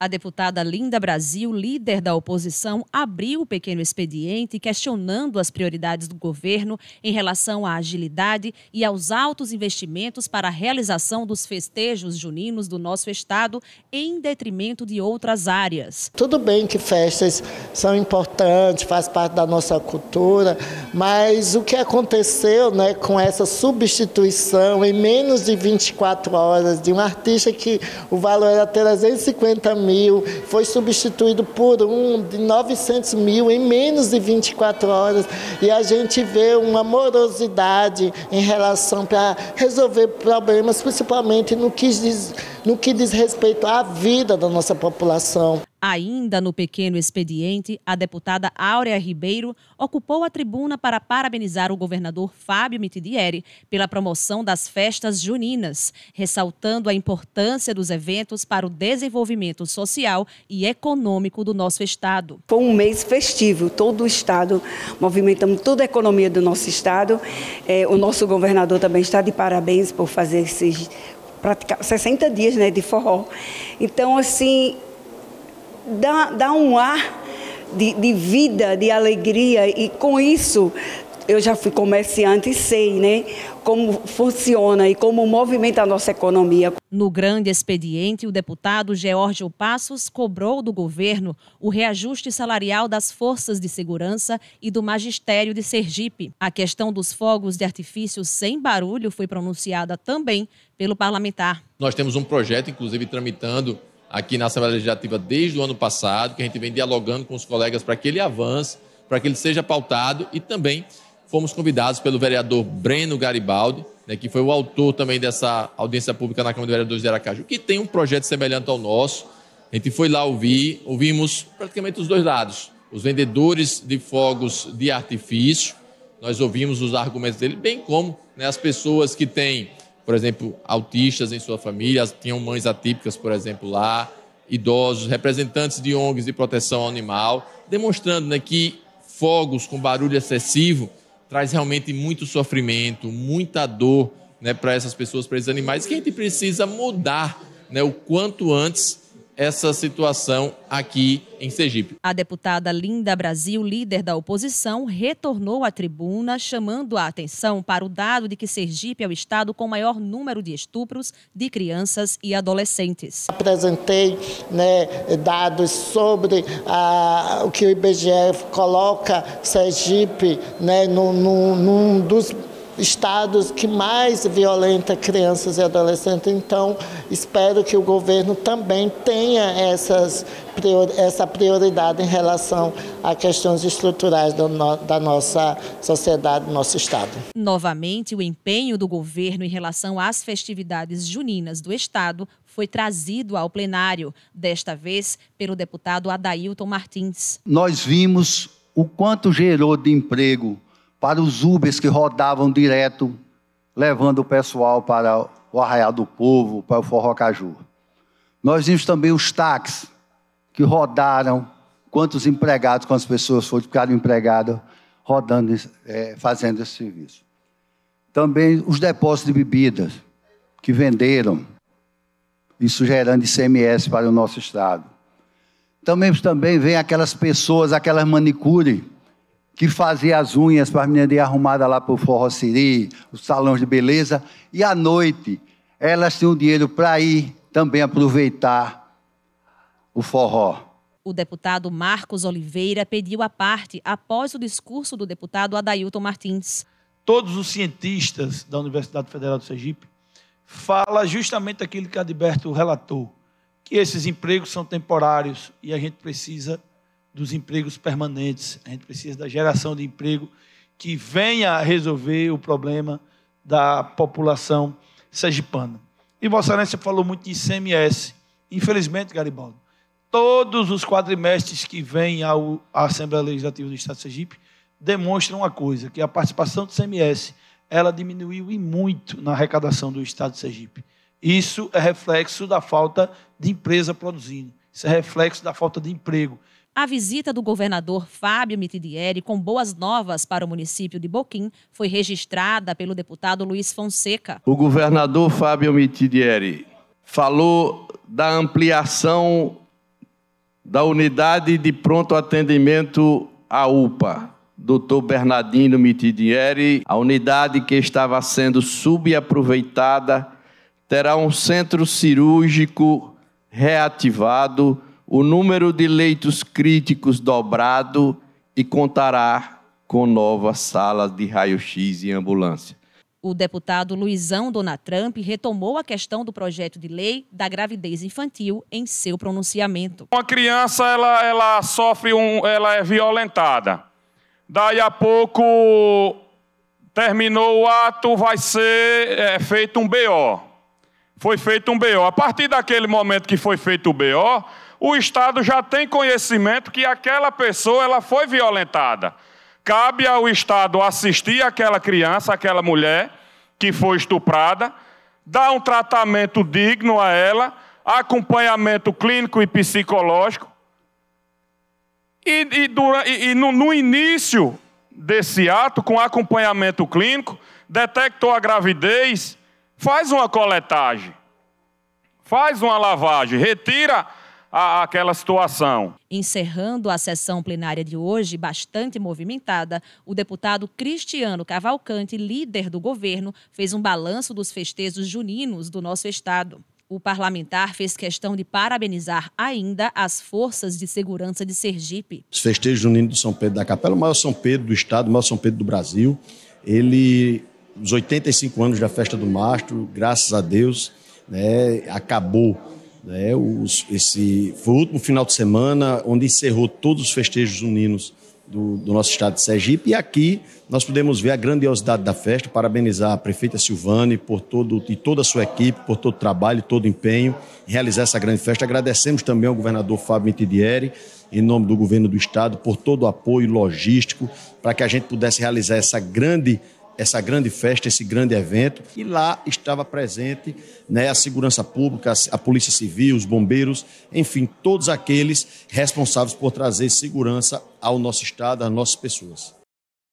A deputada Linda Brasil, líder da oposição, abriu o pequeno expediente questionando as prioridades do governo em relação à agilidade e aos altos investimentos para a realização dos festejos juninos do nosso estado em detrimento de outras áreas. Tudo bem que festas são importantes, faz parte da nossa cultura, mas o que aconteceu, né, com essa substituição em menos de 24 horas de um artista que o valor era 350 mil mil, foi substituído por um de 900 mil em menos de 24 horas. E a gente vê uma morosidade em relação para resolver problemas, principalmente no que, diz, no que diz respeito à vida da nossa população. Ainda no pequeno expediente, a deputada Áurea Ribeiro ocupou a tribuna para parabenizar o governador Fábio Mitidieri pela promoção das festas juninas, ressaltando a importância dos eventos para o desenvolvimento social e econômico do nosso estado. Foi um mês festivo, todo o estado, movimentamos toda a economia do nosso estado. É, o nosso governador também está de parabéns por fazer esses praticar 60 dias né, de forró. Então, assim, dá, dá um ar de, de vida, de alegria, e com isso eu já fui comerciante e sei, né, como funciona e como movimenta a nossa economia. No grande expediente, o deputado Georgio Passos cobrou do governo o reajuste salarial das forças de segurança e do magistério de Sergipe. A questão dos fogos de artifício sem barulho foi pronunciada também pelo parlamentar. Nós temos um projeto, inclusive, tramitando aqui na Assembleia Legislativa desde o ano passado, que a gente vem dialogando com os colegas para que ele avance, para que ele seja pautado e também fomos convidados pelo vereador Breno Garibaldi, né, que foi o autor também dessa audiência pública na Câmara de Vereadores de Aracaju, que tem um projeto semelhante ao nosso. A gente foi lá ouvir, ouvimos praticamente os dois lados, os vendedores de fogos de artifício, nós ouvimos os argumentos dele, bem como né, as pessoas que têm por exemplo, autistas em sua família, tinham mães atípicas, por exemplo, lá, idosos, representantes de ONGs de proteção ao animal, demonstrando né, que fogos com barulho excessivo traz realmente muito sofrimento, muita dor né, para essas pessoas, para esses animais, que a gente precisa mudar né, o quanto antes essa situação aqui em Sergipe. A deputada Linda Brasil, líder da oposição, retornou à tribuna chamando a atenção para o dado de que Sergipe é o estado com maior número de estupros de crianças e adolescentes. Apresentei né, dados sobre ah, o que o IBGE coloca Sergipe né, num, num, num dos estados que mais violenta crianças e adolescentes. Então, espero que o governo também tenha essas, essa prioridade em relação a questões estruturais da nossa sociedade, do nosso estado. Novamente, o empenho do governo em relação às festividades juninas do estado foi trazido ao plenário, desta vez pelo deputado Adailton Martins. Nós vimos o quanto gerou de emprego para os Ubers que rodavam direto, levando o pessoal para o Arraial do Povo, para o caju. Nós vimos também os táxis que rodaram, quantos empregados, quantas pessoas foram, ficaram empregadas rodando, é, fazendo esse serviço. Também os depósitos de bebidas que venderam, isso gerando ICMS para o nosso Estado. Também, também vem aquelas pessoas, aquelas manicure, que fazia as unhas para as meninas de arrumada lá para o Forró Siri, os salões de beleza. E à noite, elas tinham dinheiro para ir também aproveitar o forró. O deputado Marcos Oliveira pediu a parte após o discurso do deputado Adailton Martins. Todos os cientistas da Universidade Federal do Sergipe falam justamente aquilo que Adberto relatou, que esses empregos são temporários e a gente precisa dos empregos permanentes. A gente precisa da geração de emprego que venha resolver o problema da população sergipana. E Vossa Excelência falou muito de ICMS. Infelizmente, Garibaldo, todos os quadrimestres que vêm ao, à Assembleia Legislativa do Estado de Sergipe demonstram uma coisa, que a participação do ICMS ela diminuiu e muito na arrecadação do Estado de Sergipe. Isso é reflexo da falta de empresa produzindo. Isso é reflexo da falta de emprego. A visita do governador Fábio Mitidieri com boas novas para o município de Boquim foi registrada pelo deputado Luiz Fonseca. O governador Fábio Mitidieri falou da ampliação da unidade de pronto atendimento à UPA. Dr. Bernardino Mitidieri, a unidade que estava sendo subaproveitada terá um centro cirúrgico reativado o número de leitos críticos dobrado e contará com novas salas de raio-x e ambulância. O deputado Luizão Donatramp retomou a questão do projeto de lei da gravidez infantil em seu pronunciamento. Uma criança ela, ela sofre um, ela é violentada. Daí a pouco terminou o ato, vai ser é, feito um BO. Foi feito um BO. A partir daquele momento que foi feito o BO, o Estado já tem conhecimento que aquela pessoa ela foi violentada. Cabe ao Estado assistir aquela criança, aquela mulher que foi estuprada, dar um tratamento digno a ela, acompanhamento clínico e psicológico. E, e, e no, no início desse ato, com acompanhamento clínico, detectou a gravidez, Faz uma coletagem, faz uma lavagem, retira a, aquela situação. Encerrando a sessão plenária de hoje, bastante movimentada, o deputado Cristiano Cavalcante, líder do governo, fez um balanço dos festejos juninos do nosso estado. O parlamentar fez questão de parabenizar ainda as forças de segurança de Sergipe. Os festejos juninos de São Pedro da Capela, o maior São Pedro do estado, o maior São Pedro do Brasil, ele os 85 anos da Festa do Mastro, graças a Deus, né, acabou. Né, os, esse, foi o último final de semana onde encerrou todos os festejos uninos do, do, nosso estado de Sergipe. E aqui nós podemos ver a grandiosidade da festa, parabenizar a prefeita Silvane por todo, e toda a sua equipe, por todo o trabalho, todo o empenho em realizar essa grande festa. Agradecemos também ao governador Fábio Mitidieri, em nome do governo do estado, por todo o apoio logístico para que a gente pudesse realizar essa grande festa essa grande festa, esse grande evento, e lá estava presente né, a segurança pública, a polícia civil, os bombeiros, enfim, todos aqueles responsáveis por trazer segurança ao nosso estado, às nossas pessoas.